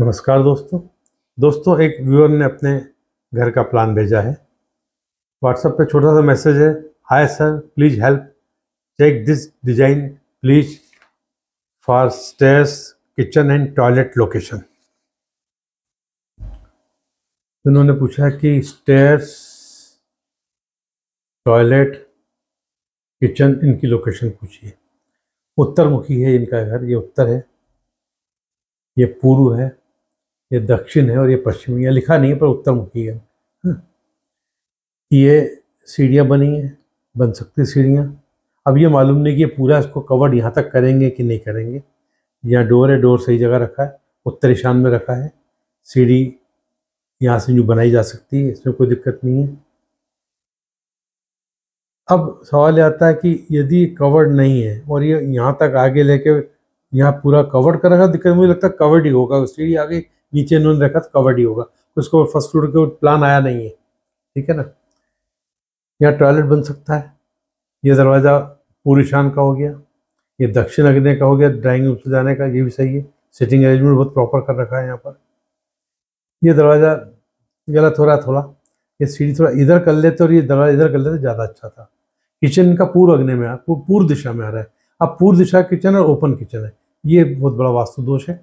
नमस्कार दोस्तों दोस्तों एक व्यूअर ने अपने घर का प्लान भेजा है व्हाट्सएप पे छोटा सा मैसेज है hi sir please help check this design please for stairs kitchen and toilet location उन्होंने पूछा कि स्टेस टॉयलेट किचन इनकी लोकेशन पूछिए उत्तर मुखी है इनका घर ये उत्तर है ये पूर्व है ये दक्षिण है और ये पश्चिमी है लिखा नहीं है पर उत्तर मुखी है हाँ। ये सीढ़ियाँ बनी हैं बन सकती सीढ़ियाँ अब ये मालूम नहीं कि पूरा इसको कवर यहाँ तक करेंगे कि नहीं करेंगे यहाँ डोर है डोर सही जगह रखा है उत्तर ईशान में रखा है सीढ़ी यहाँ से जो बनाई जा सकती है इसमें कोई दिक्कत नहीं है अब सवाल ये आता है कि यदि कवर्ड नहीं है और ये यहाँ तक आगे लेके यहाँ पूरा कवर्ड करेगा दिक्कत मुझे लगता है कवर्ड ही होगा सीढ़ी आगे नीचे इन्होंने रखा तो कवर्ड ही होगा उसको फर्स्ट फ्लोर का प्लान आया नहीं है ठीक है ना यहाँ टॉयलेट बन सकता है ये दरवाज़ा पूरी शान का हो गया ये दक्षिण अग्नि का हो गया ड्राइंग रूम से जाने का ये भी सही है सिटिंग अरेंजमेंट बहुत प्रॉपर कर रखा है यहाँ पर ये दरवाज़ा गलत हो रहा थोड़ा ये सीढ़ी थोड़ा इधर कर लेते और ये दरवाज़ा इधर कर लेते ज़्यादा अच्छा था किचन का पूर्व अग्नि में पूर्व दिशा में आ रहा है अब पूर्व दिशा किचन और ओपन किचन है ये बहुत बड़ा वास्तु दोष है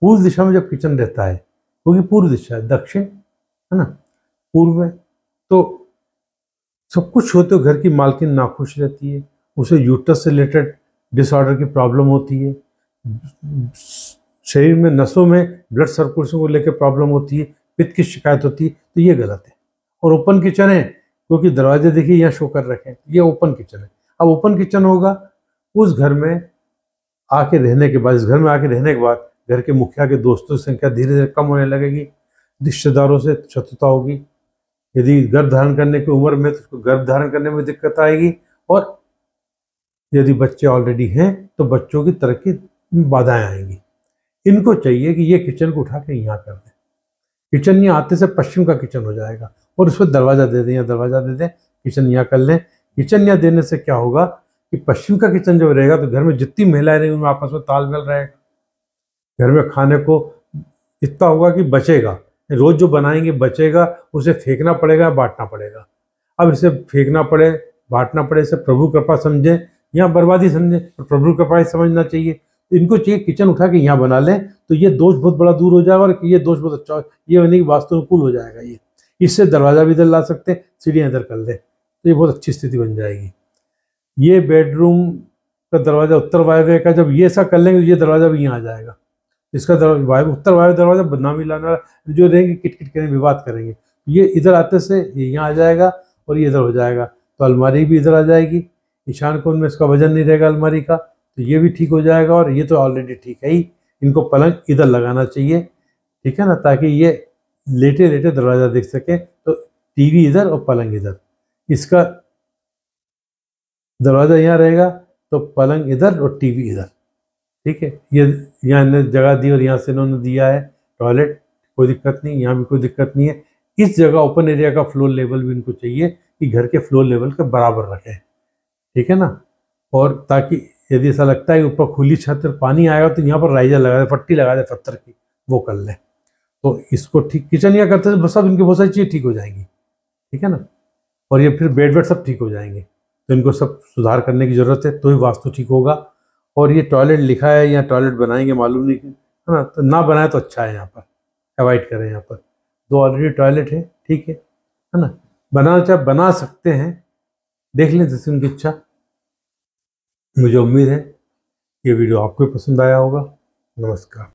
पूर्व दिशा में जब किचन रहता है क्योंकि पूर्व दिशा है दक्षिण है ना पूर्व में तो सब कुछ होते हुए घर की मालकिन नाखुश रहती है उसे यूटस से रिलेटेड डिसऑर्डर की प्रॉब्लम होती है शरीर में नसों में ब्लड सर्कुलेशन को लेकर प्रॉब्लम होती है पित्त की शिकायत होती है तो ये गलत है और ओपन किचन है क्योंकि दरवाजे देखिए यहाँ शो कर रखे हैं ये ओपन किचन है अब ओपन किचन होगा उस घर में आके रहने के बाद इस घर में आके रहने के बाद घर के मुखिया के दोस्तों की संख्या धीरे धीरे कम होने लगेगी रिश्तेदारों से शत्रुता होगी यदि गर्भ धारण करने की उम्र में तो उसको गर्भ धारण करने में दिक्कत आएगी और यदि बच्चे ऑलरेडी हैं तो बच्चों की तरक्की में बाधाएं आएंगी इनको चाहिए कि ये किचन को उठा के यहाँ कर दें किचन यहाँ आते से पश्चिम का किचन हो जाएगा और उस पर दरवाज़ा दे दें या दरवाज़ा दे दें किचन यहाँ कर लें किचन यहाँ देने से क्या होगा कि पश्चिम का किचन जब रहेगा तो घर में जितनी महिलाएं रहेंगी उनमें आपस में तालमेल रहेगा घर में खाने को इतना होगा कि बचेगा रोज़ जो बनाएंगे बचेगा उसे फेंकना पड़ेगा बांटना पड़ेगा अब इसे फेंकना पड़े बांटना पड़े इसे प्रभु कृपा समझें या बर्बादी समझें पर प्रभु कृपा ही समझना चाहिए इनको चाहिए किचन उठा के यहाँ बना लें तो ये दोष बहुत बड़ा दूर हो जाएगा और ये दोष बहुत अच्छा ये यानी कि वास्तुनुकूल हो जाएगा ये इससे दरवाज़ा भी इधर ला सकते हैं सीढ़ियाँ इधर कर लें तो ये बहुत अच्छी स्थिति बन जाएगी ये बेडरूम का दरवाज़ा उत्तर वायव्य का जब ये ऐसा कर लेंगे तो ये दरवाज़ा भी यहाँ आ जाएगा इसका वायु उत्तर वायु दरवाजा बदनामी लाना जो रहेंगे किट किट करेंगे विवाद करेंगे ये इधर आते से ये यहाँ आ जाएगा और ये इधर हो जाएगा तो अलमारी भी इधर आ जाएगी ईशान कोण में इसका वजन नहीं रहेगा अलमारी का तो ये भी ठीक हो जाएगा और ये तो ऑलरेडी ठीक है ही इनको पलंग इधर लगाना चाहिए ठीक है ना ताकि ये लेटे लेटे दरवाज़ा देख सके तो टीवी इधर और पलंग इधर इसका दरवाज़ा यहाँ रहेगा तो पलंग इधर और टीवी इधर ठीक है ये यहाँ इन्हें जगह दी और यहाँ से इन्होंने दिया है टॉयलेट कोई दिक्कत नहीं यहाँ भी कोई दिक्कत नहीं है इस जगह ओपन एरिया का फ्लोर लेवल भी इनको चाहिए कि घर के फ्लोर लेवल के बराबर रखें ठीक है ना और ताकि यदि ऐसा लगता है ऊपर खुली छत पर पानी आएगा तो यहाँ पर राइजर लगा दे फट्टी लगा दे पत्थर की वो कर लें तो इसको ठीक किचन या करते हैं सब इनकी बहुत सारी चीज़ें ठीक हो जाएंगी ठीक है ना और ये फिर बेड वेड सब ठीक हो जाएंगे तो इनको सब सुधार करने की ज़रूरत है तो ही वास्तु ठीक होगा और ये टॉयलेट लिखा है या टॉयलेट बनाएंगे मालूम नहीं है ना तो ना बनाए तो अच्छा है यहाँ पर अवॉइड करें यहाँ पर दो ऑलरेडी टॉयलेट है ठीक है है ना बनाना चाहे बना सकते हैं देख लें जैसे उनकी इच्छा मुझे उम्मीद है ये वीडियो आपको पसंद आया होगा नमस्कार